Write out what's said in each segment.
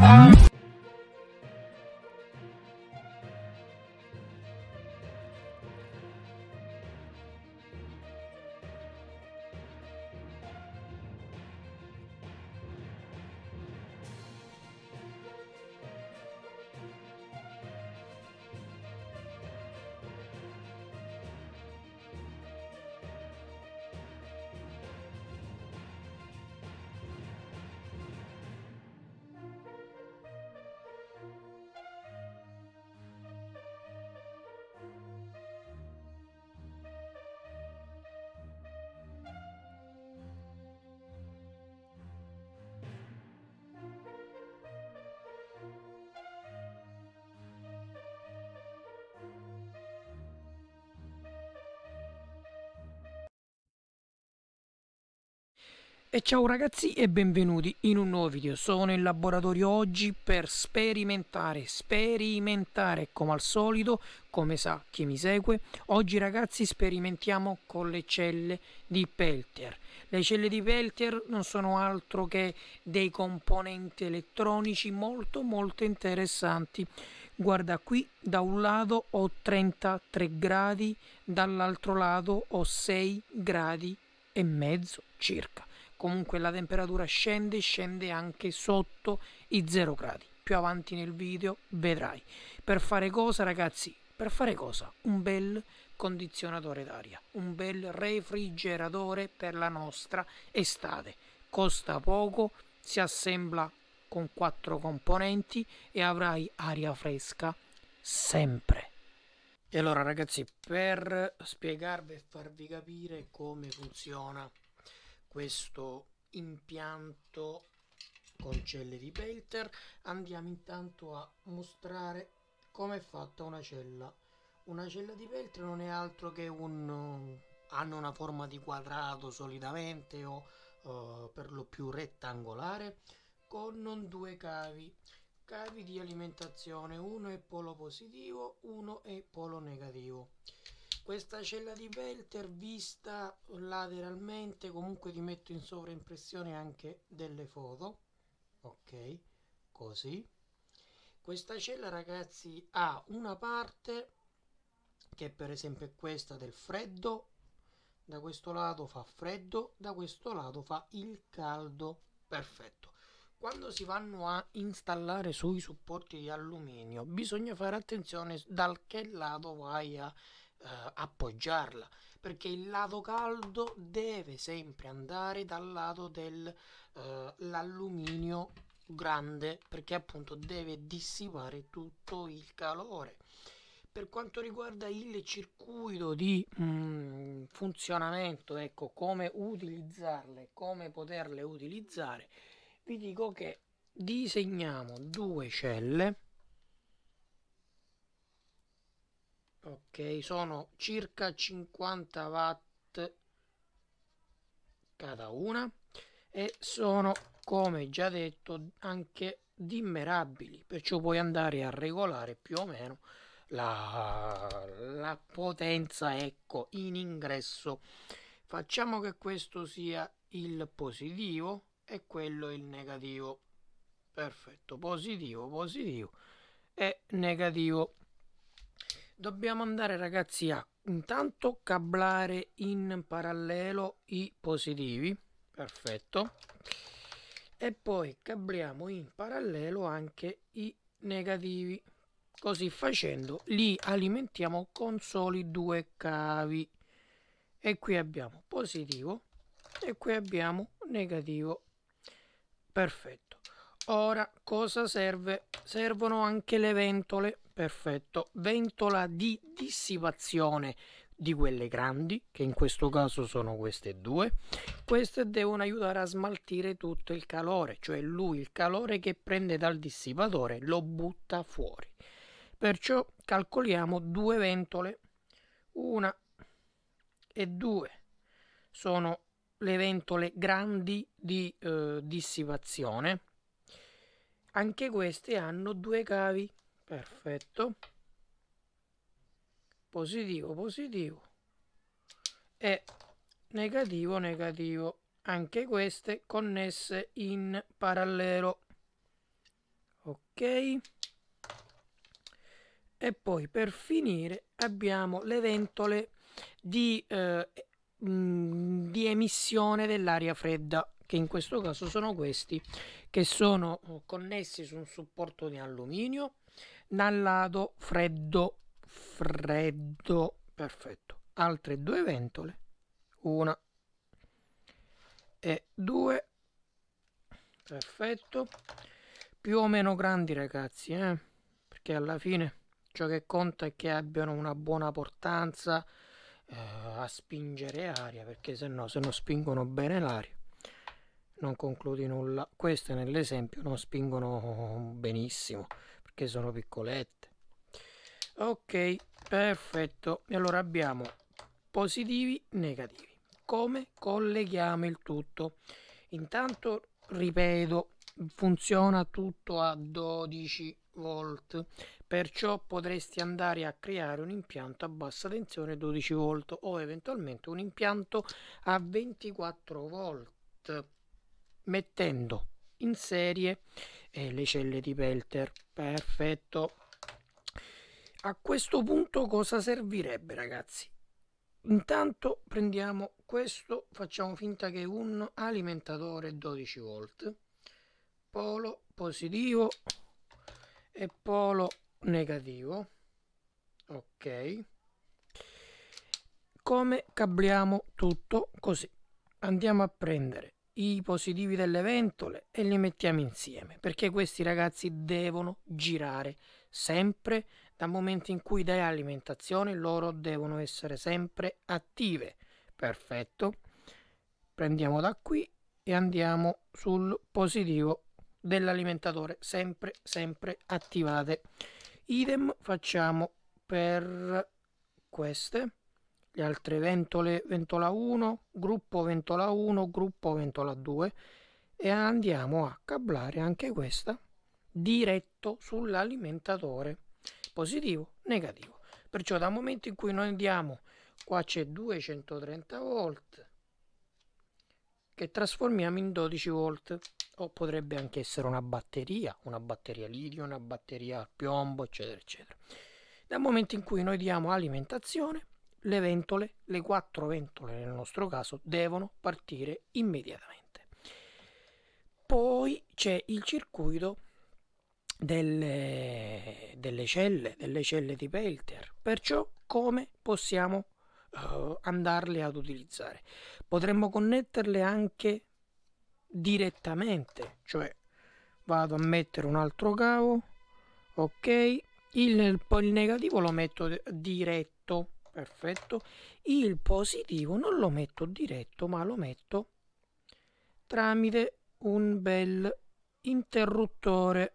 Um. E ciao ragazzi e benvenuti in un nuovo video, sono in laboratorio oggi per sperimentare, sperimentare come al solito, come sa chi mi segue, oggi ragazzi sperimentiamo con le celle di Peltier. Le celle di Peltier non sono altro che dei componenti elettronici molto molto interessanti. Guarda qui, da un lato ho 33 gradi, dall'altro lato ho 6 gradi e mezzo circa comunque la temperatura scende, scende anche sotto i 0 gradi. Più avanti nel video vedrai. Per fare cosa ragazzi? Per fare cosa? Un bel condizionatore d'aria, un bel refrigeratore per la nostra estate. Costa poco, si assembla con quattro componenti e avrai aria fresca sempre. E allora ragazzi, per spiegarvi e farvi capire come funziona questo impianto con celle di Pelter andiamo intanto a mostrare come è fatta una cella una cella di Pelter non è altro che un hanno una forma di quadrato solidamente o uh, per lo più rettangolare con due cavi cavi di alimentazione uno è polo positivo uno è polo negativo questa cella di Belter vista lateralmente comunque ti metto in sovraimpressione anche delle foto ok così questa cella ragazzi ha una parte che per esempio è questa del freddo da questo lato fa freddo da questo lato fa il caldo perfetto quando si vanno a installare sui supporti di alluminio bisogna fare attenzione dal che lato vai a eh, appoggiarla perché il lato caldo deve sempre andare dal lato dell'alluminio eh, grande perché appunto deve dissipare tutto il calore per quanto riguarda il circuito di mm, funzionamento ecco come utilizzarle come poterle utilizzare vi dico che disegniamo due celle ok sono circa 50 watt cada una e sono come già detto anche dimmerabili perciò puoi andare a regolare più o meno la, la potenza ecco in ingresso facciamo che questo sia il positivo e quello il negativo perfetto positivo positivo e negativo Dobbiamo andare ragazzi a intanto cablare in parallelo i positivi, perfetto, e poi cabliamo in parallelo anche i negativi. Così facendo li alimentiamo con soli due cavi. E qui abbiamo positivo e qui abbiamo negativo. Perfetto. Ora cosa serve? Servono anche le ventole perfetto, ventola di dissipazione di quelle grandi, che in questo caso sono queste due, queste devono aiutare a smaltire tutto il calore, cioè lui il calore che prende dal dissipatore lo butta fuori. Perciò calcoliamo due ventole, una e due sono le ventole grandi di eh, dissipazione, anche queste hanno due cavi perfetto positivo positivo e negativo negativo anche queste connesse in parallelo ok e poi per finire abbiamo le ventole di, eh, mm, di emissione dell'aria fredda che in questo caso sono questi che sono connessi su un supporto di alluminio dal lato freddo, freddo, perfetto, altre due ventole, una e due, perfetto, più o meno grandi ragazzi, eh? perché alla fine ciò che conta è che abbiano una buona portanza eh, a spingere aria, perché se no, se non spingono bene l'aria non concludi nulla. Queste nell'esempio non spingono benissimo, che sono piccolette ok perfetto e allora abbiamo positivi negativi come colleghiamo il tutto intanto ripeto funziona tutto a 12 volt perciò potresti andare a creare un impianto a bassa tensione 12 volt o eventualmente un impianto a 24 volt mettendo in serie e le celle di Pelter. Perfetto. A questo punto cosa servirebbe ragazzi? Intanto prendiamo questo, facciamo finta che è un alimentatore 12 volt, polo positivo e polo negativo. Ok. Come cabliamo tutto così. Andiamo a prendere i positivi delle ventole e li mettiamo insieme perché questi ragazzi devono girare sempre dal momento in cui dai alimentazione loro devono essere sempre attive perfetto prendiamo da qui e andiamo sul positivo dell'alimentatore sempre sempre attivate idem facciamo per queste le altre ventole ventola 1, gruppo ventola 1, gruppo ventola 2 e andiamo a cablare anche questa diretto sull'alimentatore positivo negativo perciò dal momento in cui noi andiamo qua c'è 230 volt che trasformiamo in 12 volt o potrebbe anche essere una batteria una batteria litio una batteria al piombo eccetera eccetera dal momento in cui noi diamo alimentazione le ventole, le quattro ventole nel nostro caso, devono partire immediatamente. Poi c'è il circuito delle, delle, celle, delle celle di Pelter, perciò come possiamo uh, andarle ad utilizzare. Potremmo connetterle anche direttamente, cioè vado a mettere un altro cavo, ok, il, il negativo lo metto direttamente perfetto il positivo non lo metto diretto ma lo metto tramite un bel interruttore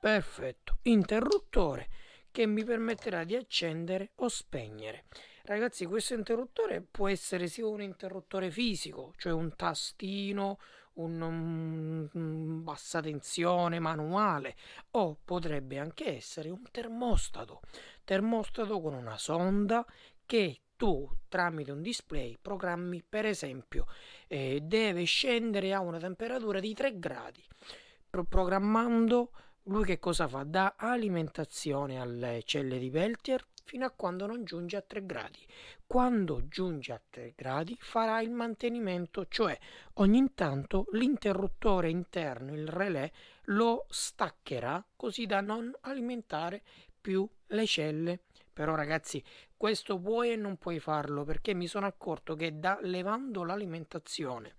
perfetto interruttore che mi permetterà di accendere o spegnere ragazzi questo interruttore può essere sia un interruttore fisico cioè un tastino un, mm, mm, bassa tensione manuale o potrebbe anche essere un termostato, termostato con una sonda che tu tramite un display programmi per esempio eh, deve scendere a una temperatura di 3 gradi Pro- programmando lui che cosa fa? Dà alimentazione alle celle di Peltier fino a quando non giunge a 3 gradi. Quando giunge a 3 gradi farà il mantenimento, cioè ogni tanto l'interruttore interno, il relè, lo staccherà così da non alimentare più le celle. Però ragazzi, questo puoi e non puoi farlo perché mi sono accorto che da levando l'alimentazione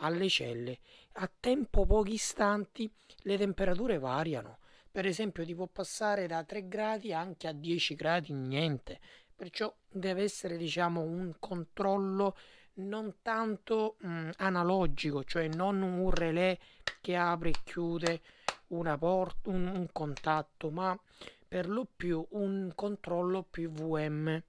alle celle a tempo pochi istanti le temperature variano per esempio ti può passare da 3 gradi anche a 10 gradi niente Perciò deve essere diciamo un controllo non tanto mh, analogico, cioè non un relè che apre e chiude una porta, un, un contatto, ma per lo più un controllo PVM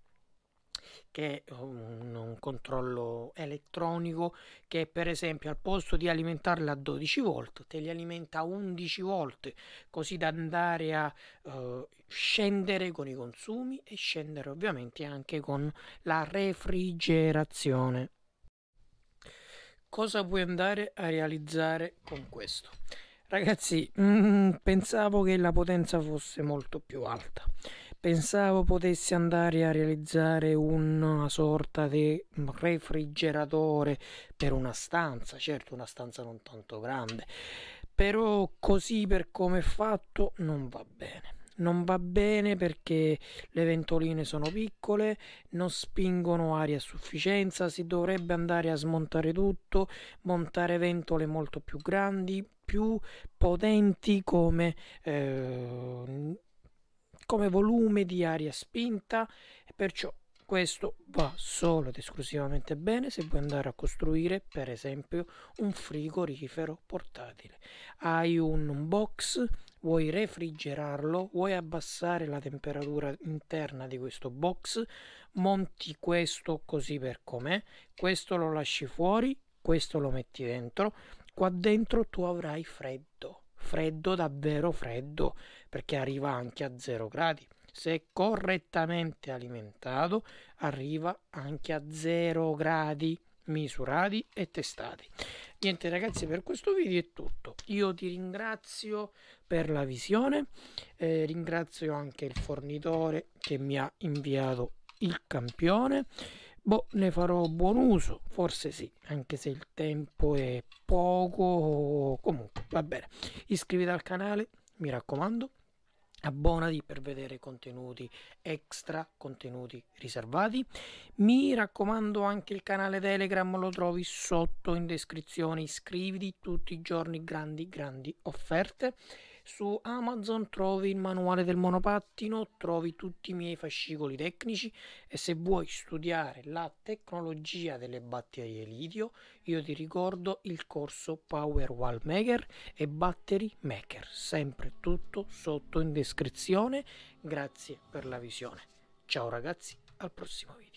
che è un, un controllo elettronico che per esempio al posto di alimentarla a 12 volt te li alimenta a 11 volt così da andare a uh, scendere con i consumi e scendere ovviamente anche con la refrigerazione. Cosa puoi andare a realizzare con questo? Ragazzi, mh, mm, pensavo che la potenza fosse molto più alta. Pensavo potessi andare a realizzare una sorta di refrigeratore per una stanza, certo una stanza non tanto grande, però così per come è fatto non va bene non va bene perché le ventoline sono piccole, non spingono aria a sufficienza, si dovrebbe andare a smontare tutto, montare ventole molto più grandi, più potenti come eh, come volume di aria spinta e perciò questo va solo ed esclusivamente bene se vuoi andare a costruire per esempio un frigorifero portatile hai un box vuoi refrigerarlo vuoi abbassare la temperatura interna di questo box monti questo così per com'è questo lo lasci fuori questo lo metti dentro qua dentro tu avrai freddo freddo, davvero freddo, perché arriva anche a 0 gradi. Se correttamente alimentato, arriva anche a 0 gradi misurati e testati. Niente ragazzi, per questo video è tutto. Io ti ringrazio per la visione, eh, ringrazio anche il fornitore che mi ha inviato il campione. Boh, ne farò buon uso, forse sì, anche se il tempo è poco, comunque va bene. Iscriviti al canale, mi raccomando, abbonati per vedere contenuti extra, contenuti riservati. Mi raccomando anche il canale Telegram, lo trovi sotto in descrizione, iscriviti tutti i giorni, grandi, grandi offerte. Su Amazon trovi il manuale del monopattino, trovi tutti i miei fascicoli tecnici e se vuoi studiare la tecnologia delle batterie litio, io ti ricordo il corso Power Wall Maker e Battery Maker, sempre tutto sotto in descrizione. Grazie per la visione. Ciao ragazzi, al prossimo video.